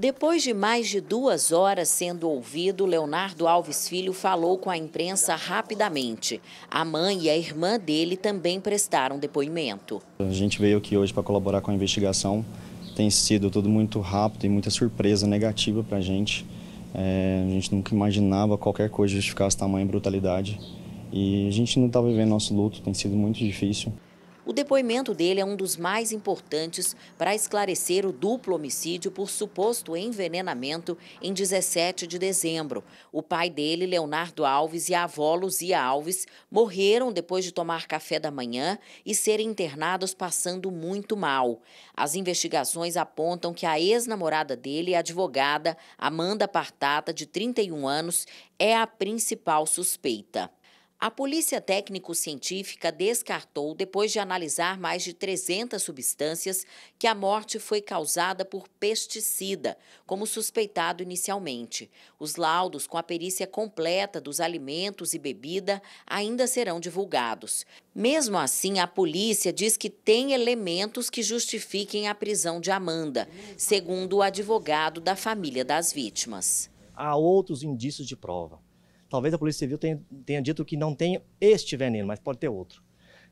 Depois de mais de duas horas sendo ouvido, Leonardo Alves Filho falou com a imprensa rapidamente. A mãe e a irmã dele também prestaram depoimento. A gente veio aqui hoje para colaborar com a investigação. Tem sido tudo muito rápido e muita surpresa negativa para a gente. É, a gente nunca imaginava qualquer coisa justificasse tamanha brutalidade. E a gente não está vivendo nosso luto, tem sido muito difícil. O depoimento dele é um dos mais importantes para esclarecer o duplo homicídio por suposto envenenamento em 17 de dezembro. O pai dele, Leonardo Alves, e a avó Luzia Alves morreram depois de tomar café da manhã e serem internados passando muito mal. As investigações apontam que a ex-namorada dele, a advogada Amanda Partata, de 31 anos, é a principal suspeita. A polícia técnico-científica descartou, depois de analisar mais de 300 substâncias, que a morte foi causada por pesticida, como suspeitado inicialmente. Os laudos com a perícia completa dos alimentos e bebida ainda serão divulgados. Mesmo assim, a polícia diz que tem elementos que justifiquem a prisão de Amanda, segundo o advogado da família das vítimas. Há outros indícios de prova Talvez a Polícia Civil tenha, tenha dito que não tem este veneno, mas pode ter outro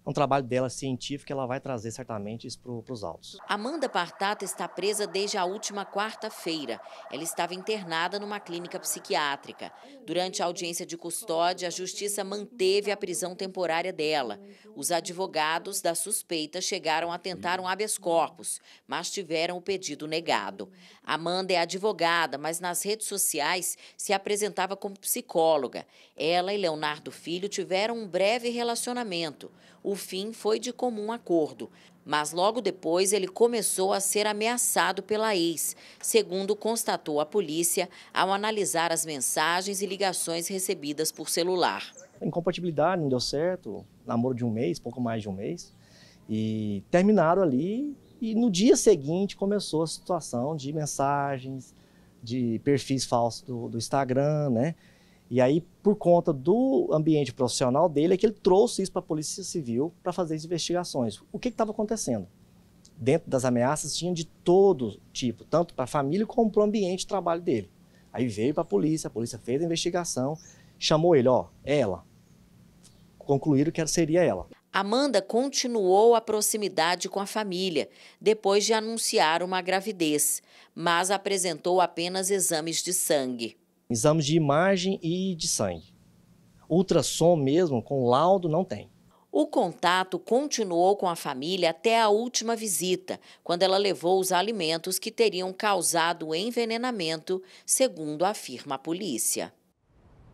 um trabalho dela científico, ela vai trazer certamente isso para os autos. Amanda Partata está presa desde a última quarta-feira. Ela estava internada numa clínica psiquiátrica. Durante a audiência de custódia, a justiça manteve a prisão temporária dela. Os advogados da suspeita chegaram a tentar um habeas corpus, mas tiveram o pedido negado. Amanda é advogada, mas nas redes sociais se apresentava como psicóloga. Ela e Leonardo Filho tiveram um breve relacionamento. O fim foi de comum acordo, mas logo depois ele começou a ser ameaçado pela ex, segundo constatou a polícia ao analisar as mensagens e ligações recebidas por celular. Incompatibilidade, não deu certo, namoro de um mês, pouco mais de um mês, e terminaram ali. E no dia seguinte começou a situação de mensagens, de perfis falsos do, do Instagram, né? E aí, por conta do ambiente profissional dele, é que ele trouxe isso para a Polícia Civil para fazer as investigações. O que estava acontecendo? Dentro das ameaças tinha de todo tipo, tanto para a família como para o ambiente de trabalho dele. Aí veio para a polícia, a polícia fez a investigação, chamou ele, ó, ela. Concluíram que seria ela. Amanda continuou a proximidade com a família depois de anunciar uma gravidez, mas apresentou apenas exames de sangue exames de imagem e de sangue. Ultrassom mesmo, com laudo, não tem. O contato continuou com a família até a última visita, quando ela levou os alimentos que teriam causado envenenamento, segundo afirma a polícia.